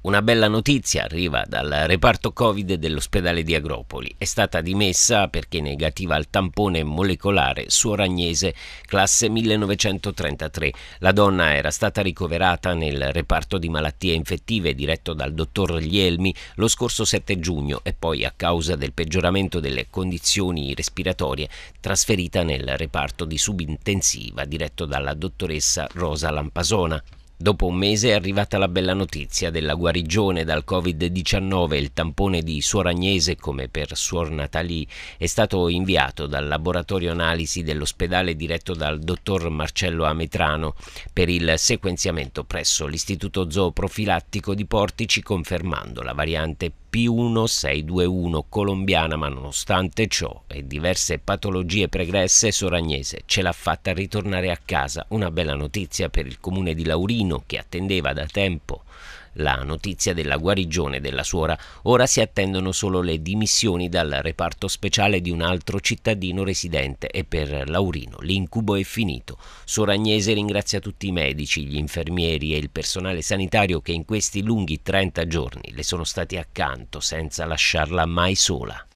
Una bella notizia arriva dal reparto Covid dell'ospedale di Agropoli. È stata dimessa perché negativa al tampone molecolare suor Agnese, classe 1933. La donna era stata ricoverata nel reparto di malattie infettive diretto dal dottor Glielmi lo scorso 7 giugno e poi a causa del peggioramento delle condizioni respiratorie trasferita nel reparto di subintensiva diretto dalla dottoressa Rosa Lampasona. Dopo un mese è arrivata la bella notizia della guarigione dal Covid-19. Il tampone di Suor Agnese, come per Suor Natalie, è stato inviato dal laboratorio analisi dell'ospedale diretto dal dottor Marcello Ametrano per il sequenziamento presso l'Istituto Zooprofilattico di Portici, confermando la variante P1621 colombiana, ma nonostante ciò e diverse patologie pregresse, Soragnese ce l'ha fatta ritornare a casa. Una bella notizia per il comune di Laurino che attendeva da tempo la notizia della guarigione della suora. Ora si attendono solo le dimissioni dal reparto speciale di un altro cittadino residente e per Laurino l'incubo è finito. Suora Agnese ringrazia tutti i medici, gli infermieri e il personale sanitario che in questi lunghi 30 giorni le sono stati accanto senza lasciarla mai sola.